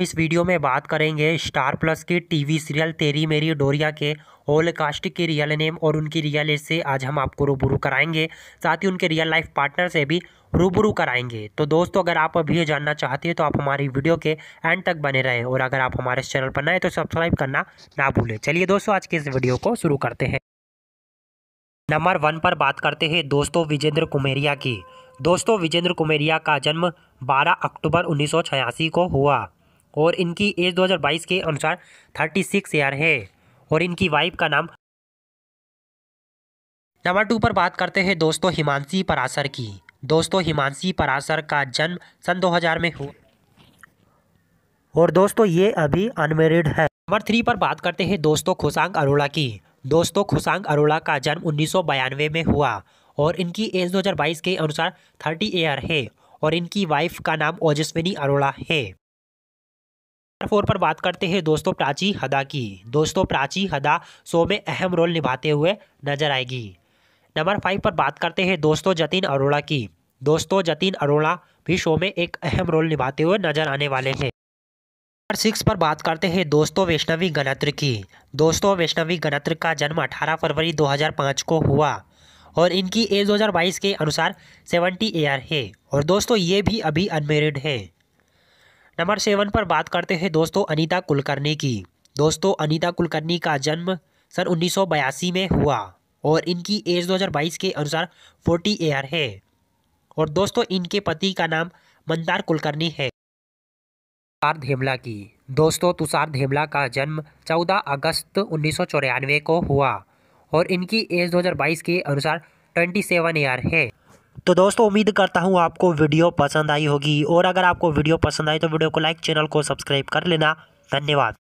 इस वीडियो में बात करेंगे स्टार प्लस के टीवी सीरियल तेरी मेरी डोरिया के होल कास्ट के रियल नेम और उनकी रियल एज से आज हम आपको रूबरू कराएंगे साथ ही उनके रियल लाइफ पार्टनर से भी रूबरू कराएंगे तो दोस्तों अगर आप अभी ये जानना चाहते हैं तो आप हमारी वीडियो के एंड तक बने रहें और अगर आप हमारे चैनल पर नए तो सब्सक्राइब करना ना भूलें चलिए दोस्तों आज के इस वीडियो को शुरू करते हैं नंबर वन पर बात करते हैं दोस्तों विजेंद्र कुमेरिया की दोस्तों विजेंद्र कुमेरिया का जन्म 12 अक्टूबर उन्नीस को हुआ और इनकी एज 2022 के अनुसार 36 ईयर है और इनकी वाइफ का नाम नंबर टू पर बात करते हैं दोस्तों हिमांशी परासर की दोस्तों हिमांशी परासर का जन्म सन 2000 में हुआ और दोस्तों ये अभी अनमेरिड है नंबर थ्री पर बात करते हैं दोस्तों खुशांग अरोड़ा की दोस्तों खुशांग अरोड़ा का जन्म उन्नीस में हुआ और इनकी एज 2022 के अनुसार 30 ईयर है और इनकी वाइफ का नाम ओजस्विनी अरोड़ा है फोर पर बात करते हैं दोस्तों प्राची हदा की दोस्तों प्राची हदा शो में अहम रोल निभाते हुए नजर आएगी नंबर फाइव पर बात करते हैं दोस्तों जतिन अरोड़ा की दोस्तों जतिन अरोड़ा भी शो में एक अहम रोल निभाते हुए नजर आने वाले हैं नंबर सिक्स पर बात करते हैं दोस्तों वैष्णवी गणत्र की दोस्तों वैष्णवी गणत्र का जन्म 18 फरवरी 2005 को हुआ और इनकी एज 2022 के अनुसार 70 ईयर है और दोस्तों ये भी अभी अनमेरिड है नंबर सेवन पर बात करते हैं दोस्तों अनीता कुलकर्णी की दोस्तों अनीता कुलकर्णी का जन्म सन उन्नीस में हुआ और इनकी एज 2022 के अनुसार 40 ईयर है और दोस्तों इनके पति का नाम मंदार कुलकर्णी है तुषार धेमला की दोस्तों तुषार धेमला का जन्म 14 अगस्त उन्नीस को हुआ और इनकी एज 2022 के अनुसार 27 ईयर है तो दोस्तों उम्मीद करता हूँ आपको वीडियो पसंद आई होगी और अगर आपको वीडियो पसंद आई तो वीडियो को लाइक चैनल को सब्सक्राइब कर लेना धन्यवाद